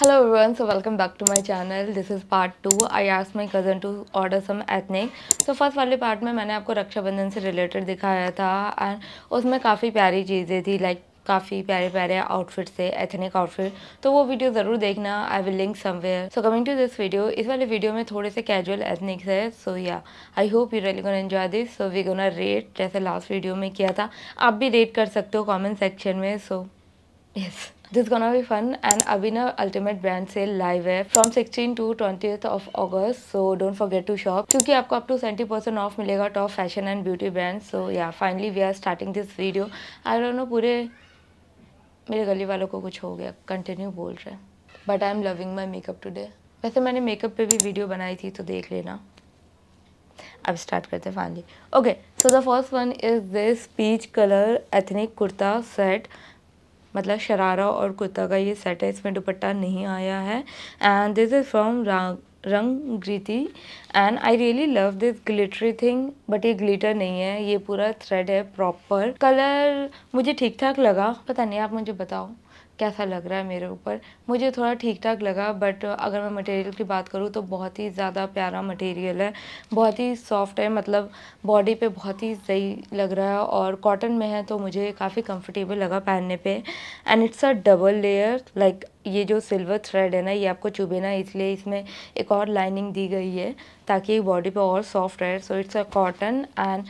Hello everyone so welcome back to my channel this is part two I ask my cousin to order some ethnic so first वाले part में मैंने आपको रक्षाबंधन से related दिखाया था and उसमें काफ़ी प्यारी चीज़ें थी like काफ़ी प्यारे प्यारे आउटफिट से एथनिक आउटफिट तो वो वीडियो ज़रूर देखना I will link somewhere so coming to this video इस वाले वीडियो में थोड़े से कैजुअल एथनिक्स है so yeah I hope you really gonna enjoy this so we gonna rate जैसे लास्ट वीडियो में किया था आप भी रेट कर सकते हो कॉमेंट सेक्शन में so so, yes yes. This gonna be fun and अभी ना अल्टीमेट ब्रांड सेल लाइव है from sixteen to twenty of August so don't forget to shop क्योंकि आपको अप टू परसेंट ऑफ मिलेगा top fashion and beauty brand so yeah finally we are starting this video I don't know पूरे मेरे गली वालों को कुछ हो गया कंटिन्यू बोल रहे हैं but I am loving my makeup today वैसे मैंने मेकअप पर भी वीडियो बनाई थी तो देख लेना अब स्टार्ट करते हैं finally okay so the first one is this peach colour ethnic kurta set मतलब शरारा और कुर्ता का ये सेट है इसमें दुपट्टा नहीं आया है and this is from Rangriti and I really love this glittery thing but ये ग्लिटर नहीं है ये पूरा थ्रेड है प्रॉपर कलर मुझे ठीक ठाक लगा पता नहीं आप मुझे बताओ कैसा लग रहा है मेरे ऊपर मुझे थोड़ा ठीक ठाक लगा बट अगर मैं मटेरियल की बात करूँ तो बहुत ही ज़्यादा प्यारा मटेरियल है बहुत ही सॉफ्ट है मतलब बॉडी पे बहुत ही सही लग रहा है और कॉटन में है तो मुझे काफ़ी कंफर्टेबल लगा पहनने पे and it's a double layer like ये जो सिल्वर थ्रेड है ना ये आपको चुभे ना इसलिए इसमें एक और लाइनिंग दी गई है ताकि बॉडी पर और सॉफ्ट रहे so it's a cotton and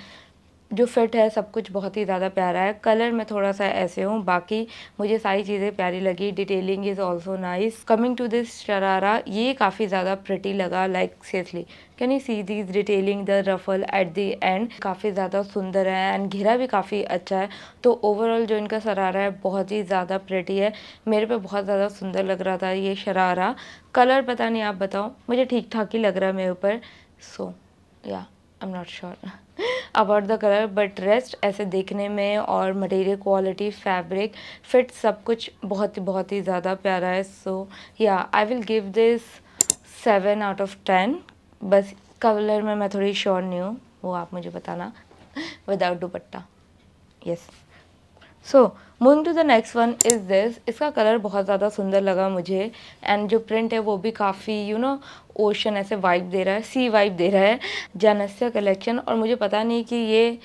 जो फिट है सब कुछ बहुत ही ज़्यादा प्यारा है कलर में थोड़ा सा ऐसे हूँ बाकी मुझे सारी चीज़ें प्यारी लगी detailing is also nice coming to this sharara ये काफ़ी ज़्यादा प्रिटी लगा like seriously can you see these detailing the ruffle at the end काफ़ी ज़्यादा सुंदर है एंड घिरा भी काफ़ी अच्छा है तो ओवरऑल जो इनका शरारा है बहुत ही ज़्यादा प्रिटी है मेरे पे बहुत ज़्यादा सुंदर लग रहा था ये शरारा कलर पता नहीं आप बताओ मुझे ठीक ठाक ही लग रहा है मेरे ऊपर so so, yeah yeah. I am not sure about the colour but rest ऐसे देखने में और मटेरियल क्वालिटी फैब्रिक फिट सब कुछ बहुत ही बहुत ही ज़्यादा प्यारा है so yeah I will give this seven out of ten बस कलर में मैं थोड़ी श्योर नहीं हूँ वो आप मुझे बताना without dupatta yes yes. So moving to the next one is this इसका कलर बहुत ज़्यादा सुंदर लगा मुझे एंड जो प्रिंट है वो भी काफ़ी यू नो ओशन ऐसे वाइब दे रहा है सी वाइब दे रहा है जानस्या कलेक्शन और मुझे पता नहीं कि ये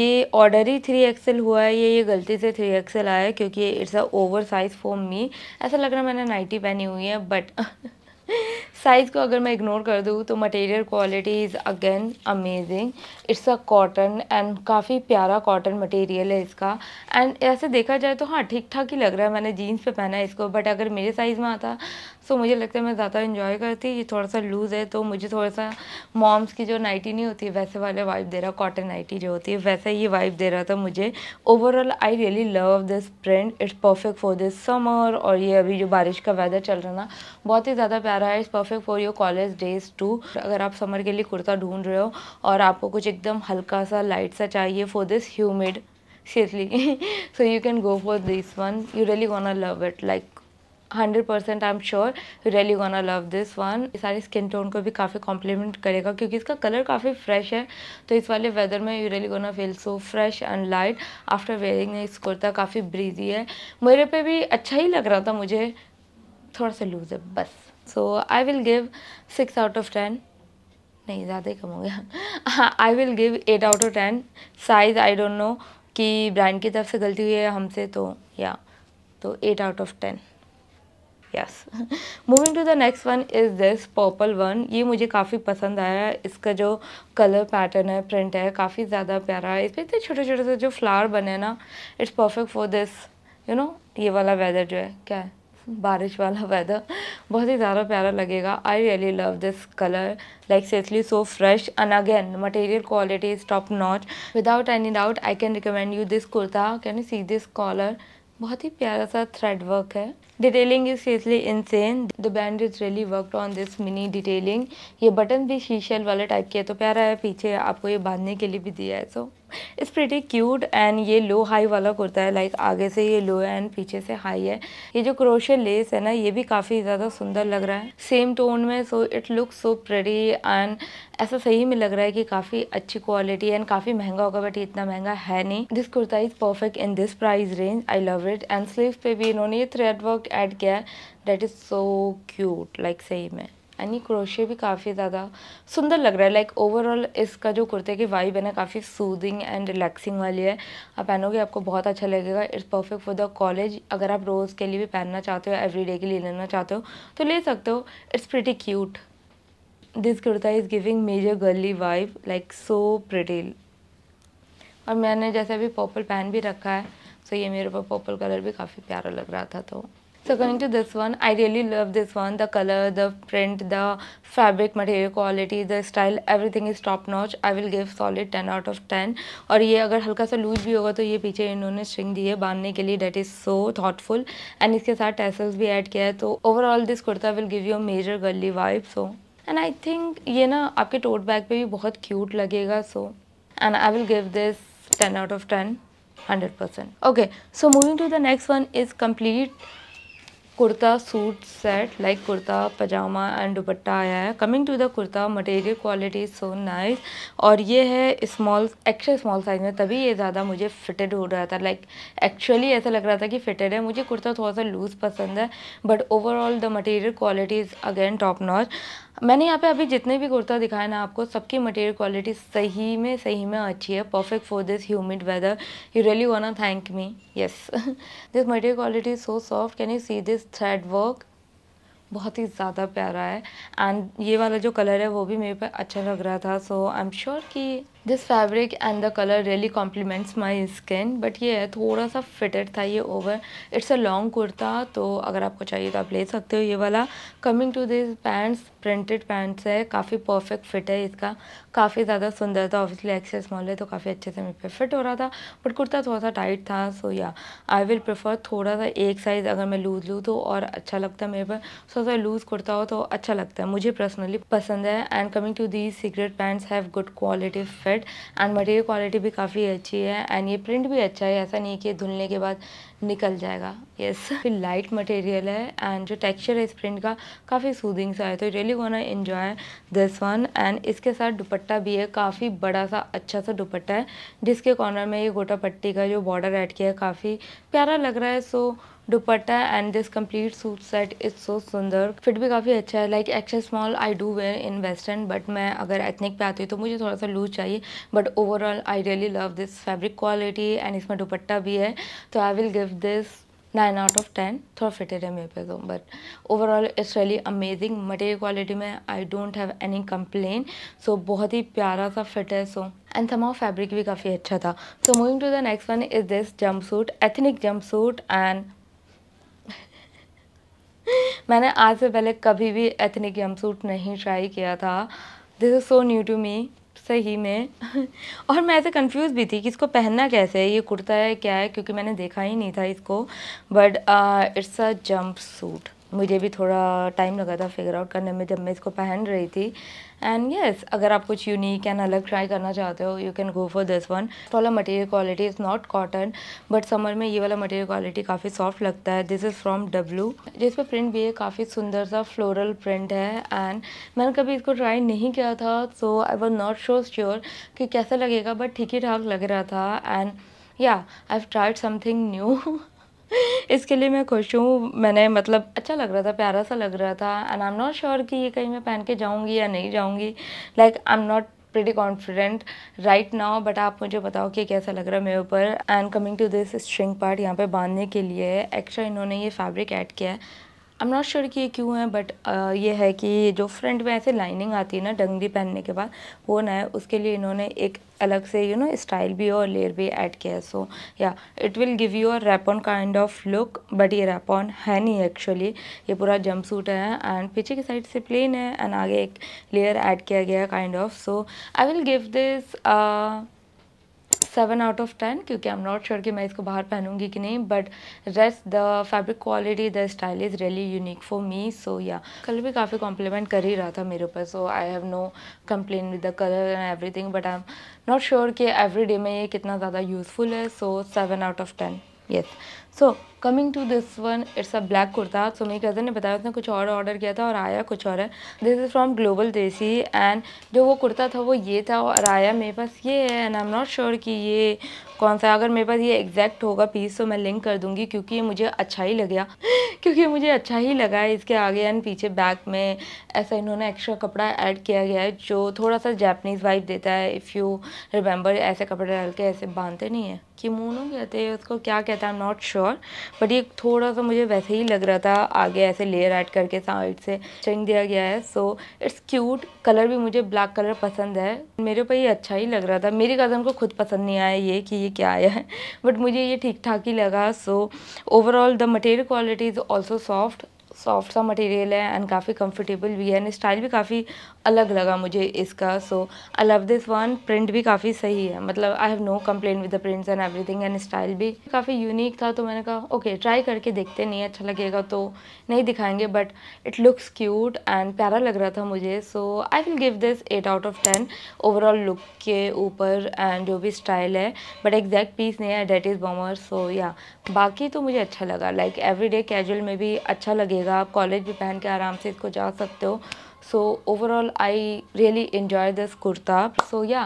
ये ऑर्डर ही थ्री एक्सेल हुआ है ये ये गलती से थ्री एक्सेल आया है क्योंकि it's a over size for me ऐसा लग रहा है मैंने नाइटी पहनी हुई है बट साइज़ को अगर मैं इग्नोर कर दूँ तो material quality is again amazing it's a cotton and काफ़ी प्यारा कॉटन मटेरियल है इसका एंड ऐसे देखा जाए तो हाँ ठीक ठाक ही लग रहा है मैंने जीन्स पे पहना है इसको बट अगर मेरे साइज़ में आता तो मुझे लगता है मैं ज़्यादा इन्जॉय करती ये थोड़ा सा लूज़ है तो मुझे थोड़ा सा मॉम्स की जो नाइटी नहीं होती वैसे वाले वाइब दे रहा कॉटन नाइटी जो होती है वैसे ही वाइब दे रहा था मुझे overall I really love this print it's perfect for this summer और ये अभी जो बारिश का वेदर चल रहा ना बहुत ही ज़्यादा प्यारा रहा है is perfect for your college days too अगर आप समर के लिए कुर्ता ढूंढ रहे हो और आपको कुछ एकदम हल्का सा लाइट सा चाहिए for this humid so you can go for this one you really gonna love it like hundred percent I am sure you really gonna love this one ये सारी स्किन टोन को भी काफ़ी कॉम्प्लीमेंट करेगा क्योंकि इसका कलर काफ़ी fresh है तो इस वाले वेदर में you really gonna feel so fresh and light after wearing इस कुर्ता काफ़ी ब्रीजी है मेरे पे भी अच्छा ही लग रहा था मुझे थोड़ा सा लूज़ है बस so I will give six out of ten नहीं ज़्यादा ही कम हो गया I will give eight out of ten size I don't know कि ब्रांड की तरफ से गलती हुई है हमसे तो या तो eight out of ten yes moving to the next one is this purple one ये मुझे काफ़ी पसंद आया इसका जो कलर पैटर्न है प्रिंट है काफ़ी ज़्यादा प्यारा है इसमें इतने छोटे छोटे से जो फ्लावर बने ना it's perfect for this you know ये वाला वेदर जो है क्या है बारिश वाला वेदर बहुत ही ज़्यादा प्यारा लगेगा I really love this colour like seriously so fresh and again material quality is top notch without any doubt I can recommend you this kurta can you see this collar बहुत ही प्यारा सा थ्रेड वर्क है detailing is seriously insane the band is really worked on this mini detailing ये button भी शीशल वाले type के है तो प्यारा है पीछे आपको ये बांधने के लिए भी दिया है so so. Is pretty cute and ये लो हाई वाला कुर्ता है लाइक आगे से ये लो है एंड पीछे से हाई है ये जो क्रोशे लेस है ना ये भी काफ़ी ज़्यादा सुंदर लग रहा है सेम टोन में so it look so pretty and ऐसा सही में लग रहा है कि काफ़ी अच्छी क्वालिटी एंड काफ़ी महंगा होगा बट इतना महंगा है नहीं this kurta is perfect in this price range I love it and sleeve पे भी इन्होंने ये थ्रेड वर्क एड किया है that is so cute like सही में एंड ये क्रोशे भी काफ़ी ज़्यादा सुंदर लग रहा है लाइक ओवरऑल इसका जो कुर्ते की वाइब है ना काफ़ी सूदिंग एंड रिलैक्सिंग वाली है आप पहनोगे आपको बहुत अच्छा लगेगा it's perfect for the college अगर आप रोज़ के लिए भी पहनना चाहते हो एवरीडे के लिए लेना चाहते हो तो ले सकते हो it's pretty cute this kurta is giving major girly vibe like so pretty और मैंने जैसे अभी पर्पल पहन भी रखा है सो तो so ये मेरे ऊपर पर्पल कलर भी काफ़ी प्यारा लग रहा था तो So coming to this one, I really love this one. The color, the print, the fabric material quality, the style, everything is top notch. I will give solid 10 out of 10. और ये अगर हल्का सा लूज भी होगा तो ये पीछे इन्होंने स्ट्रिंग दी है बांधने के लिए that is so thoughtful and इसके साथ टेसल्स भी ऐड किया है तो overall this kurta will give you major girly vibe so and I think ये ना आपके टोट बैग पे भी बहुत क्यूट लगेगा so and I will give this ten out of ten hundred percent okay so moving to the next one is complete kurta suit set like kurta pyjama and dupatta आया है coming to the kurta material quality is so nice और ये है small actual small size में तभी ये ज़्यादा मुझे फिटेड हो रहा था लाइक एक्चुअली ऐसा लग रहा था कि फिटेड है मुझे कुर्ता थोड़ा सा लूज़ पसंद है but overall the material quality is again top notch मैंने यहाँ पे अभी जितने भी कुर्ता दिखाए ना आपको सबकी मटेरियल क्वालिटी सही में सही में अच्छी है perfect for this humid weather you really won thank me yes this material quality is so soft can you see this thread work बहुत ही ज़्यादा प्यारा है एंड ये वाला जो कलर है वो भी मेरे पे अच्छा लग रहा था सो आई एम श्योर कि this fabric and the colour really compliments my skin but ये है थोड़ा सा फिटेड था ये over it's a long kurta तो अगर आपको चाहिए तो आप ले सकते हो ये वाला coming to this pants printed pants है काफ़ी परफेक्ट फिट है इसका काफ़ी ज़्यादा सुंदर था ऑब्वियसली एक्सेस मॉल है तो काफ़ी अच्छे से मेरे पे फिट हो रहा था बट कुर्ता थोड़ा सा टाइट था सो या आई विल प्रेफर थोड़ा सा एक साइज़ अगर मैं लूज़ लूँ तो और अच्छा लगता है मेरे पर थोड़ा सा लूज़ कुर्ता हो तो अच्छा लगता है मुझे पर्सनली पसंद है and coming to these cigarette pants have good quality fit and material quality भी काफ़ी अच्छी है एंड ये प्रिंट भी अच्छा है ऐसा नहीं कि धुलने के बाद निकल जाएगा यस yes. फिर लाइट मटेरियल है एंड जो टेक्सचर है इस प्रिंट का काफ़ी सूदिंग सा है तो रियली वाना एंजॉय दिस वन एंड इसके साथ दुपट्टा भी है काफ़ी बड़ा सा अच्छा सा दुपट्टा है जिसके कॉर्नर में ये गोटा पट्टी का जो बॉर्डर ऐड किया है काफ़ी प्यारा लग रहा है so so, dupatta and this complete suit set is so सुंदर फिट भी काफ़ी अच्छा है like extra small I do wear in western but मैं अगर एथनिक पे आती हूँ तो मुझे थोड़ा सा लूज चाहिए but overall I really love this fabric quality and इसमें दुपट्टा भी है तो आई विल गिव give this 9 out of 10 थोड़ा फिटेड है मेरे पे तो but overall it's really amazing material quality में I don't have any complain so बहुत ही प्यारा सा फिट है सो एंड समाउ फैब्रिक भी काफ़ी अच्छा था so moving to the next one is this jumpsuit ethnic jumpsuit and मैंने आज से पहले कभी भी एथनिक जम्प सूट नहीं ट्राई किया था this is so new to me सही में और मैं ऐसे कंफ्यूज भी थी कि इसको पहनना कैसे है ये कुर्ता है क्या है क्योंकि मैंने देखा ही नहीं था इसको but it's a jumpsuit मुझे भी थोड़ा टाइम लगा था फिगर आउट करने में जब मैं इसको पहन रही थी एंड येस yes, अगर आप कुछ यूनिक एंड अलग ट्राई करना चाहते हो you can go for this one वाला material quality is not cotton but summer में ये वाला मटेरियल क्वालिटी काफ़ी सॉफ्ट लगता है दिस इज़ फ्रॉम डब्लू जिस पर प्रिंट भी है काफ़ी सुंदर सा फ्लोरल प्रिंट है एंड मैंने कभी इसको ट्राई नहीं किया था so I was not sure sure कि कैसा लगेगा बट ठीक ही ठाक लग रहा था and I have tried something new इसके लिए मैं खुश हूँ मैंने मतलब अच्छा लग रहा था प्यारा सा लग रहा था and I am not sure कि ये कहीं मैं पहन के जाऊँगी या नहीं जाऊँगी like I am not pretty confident right now but आप मुझे बताओ कि कैसा लग रहा है मेरे ऊपर and coming to this string part यहाँ पे बांधने के लिए एक्स्ट्रा इन्होंने ये फैब्रिक ऐड किया है आई एम नॉट श्योर कि ये क्यों है बट ये है कि जो फ्रंट में ऐसे लाइनिंग आती है ना डंगी पहनने के बाद वो ना है उसके लिए इन्होंने एक अलग से यू नो स्टाइल भी और लेयर भी ऐड किया है so yeah it will give you a rayon kind of look but ये रेपॉन है नहीं एक्चुअली ये पूरा जम्प सूट है एंड पीछे की साइड से प्लेन है एंड आगे एक लेयर ऐड किया गया है kind of so I will give this seven out of ten क्योंकि आई एम नॉट श्योर कि मैं इसको बाहर पहनूंगी कि नहीं but rest the fabric quality the style is really unique for me so yeah colour भी काफ़ी कॉम्प्लीमेंट कर ही रहा था मेरे ऊपर so I have no complain with the colour and everything but I am not sure कि everyday में ये कितना ज़्यादा यूज़फुल है so seven out of ten yes so coming to this one it's a black kurta so मेरी cousin ने बताया उसने कुछ और ऑर्डर किया था और आया कुछ और है this is from Global Desi and जो वो कुर्ता था वो ये था और आया मेरे पास ये है and I am not sure कि ये कौन सा अगर मेरे पास ये एग्जैक्ट होगा पीस तो मैं लिंक कर दूंगी क्योंकि ये मुझे अच्छा ही लग गया क्योंकि मुझे अच्छा ही लगा है इसके आगे एंड पीछे बैक में ऐसा इन्होंने एक्स्ट्रा कपड़ा ऐड किया गया है जो थोड़ा सा जैपनीज़ वाइब देता है इफ़ यू रिमेंबर ऐसे कपड़े डाल के ऐसे बांधते नहीं है मोनो कहते हैं उसको क्या कहता है I am not sure but ये थोड़ा सा मुझे वैसे ही लग रहा था आगे ऐसे लेयर ऐड करके साइड से चेंग दिया गया है सो इट्स क्यूट कलर भी मुझे ब्लैक कलर पसंद है मेरे पर ये अच्छा ही लग रहा था मेरी कज़न को खुद पसंद नहीं आया ये कि ये ये क्या आया है बट मुझे ये ठीक ठाक ही लगा so overall the material quality is also soft soft सा मटेरियल है एंड काफ़ी कंफर्टेबल भी है एंड स्टाइल भी काफ़ी अलग लगा मुझे इसका so I love this one print भी काफ़ी सही है मतलब I have no complain with the prints and everything and style भी काफ़ी यूनिक था तो मैंने कहा ओके okay, ट्राई करके देखते नहीं अच्छा लगेगा तो नहीं दिखाएंगे but it looks cute and प्यारा लग रहा था मुझे so I will give this eight out of ten overall look के ऊपर एंड जो भी स्टाइल है बट एग्जैक्ट पीस नहीं है डेट इज़ बॉमर सो या बाकी तो मुझे अच्छा लगा लाइक एवरी डे में भी अच्छा लगेगा आप कॉलेज भी पहन के आराम से इसको जा सकते हो so overall I really enjoy this kurta so yeah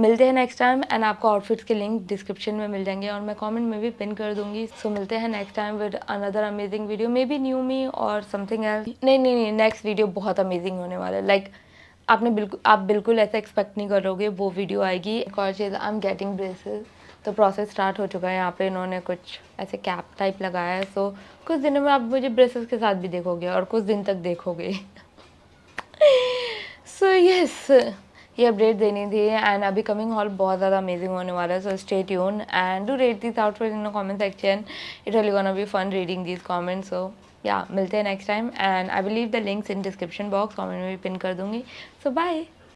मिलते हैं नेक्स्ट टाइम एंड आपको आउटफिट्स के लिंक डिस्क्रिप्शन में मिल जाएंगे और मैं कमेंट में भी पिन कर दूंगी सो so, मिलते हैं next time with another amazing video maybe new me और समथिंग एल्स नहीं नहीं नहीं नेक्स्ट वीडियो बहुत अमेजिंग होने वाला है लाइक like, आपने बिल्कुल आप बिल्कुल ऐसा एक्सपेक्ट नहीं करोगे वो वीडियो आएगी एक और चीज़ आई एम गेटिंग ब्रेसेस तो प्रोसेस स्टार्ट हो चुका है यहाँ पे इन्होंने कुछ ऐसे कैप टाइप लगाया है सो so, कुछ दिनों में आप मुझे ब्रेसेस के साथ भी देखोगे और कुछ दिन तक देखोगे सो यस ये अपडेट देनी थी एंड अभी कमिंग हॉल बहुत ज़्यादा अमेजिंग होने वाला है so stay tune and do rate this for in the comment section it will gonna be fun reading this comment so yeah मिलते हैं next time and I believe the links in description box comment में भी pin कर दूंगी सो so, bye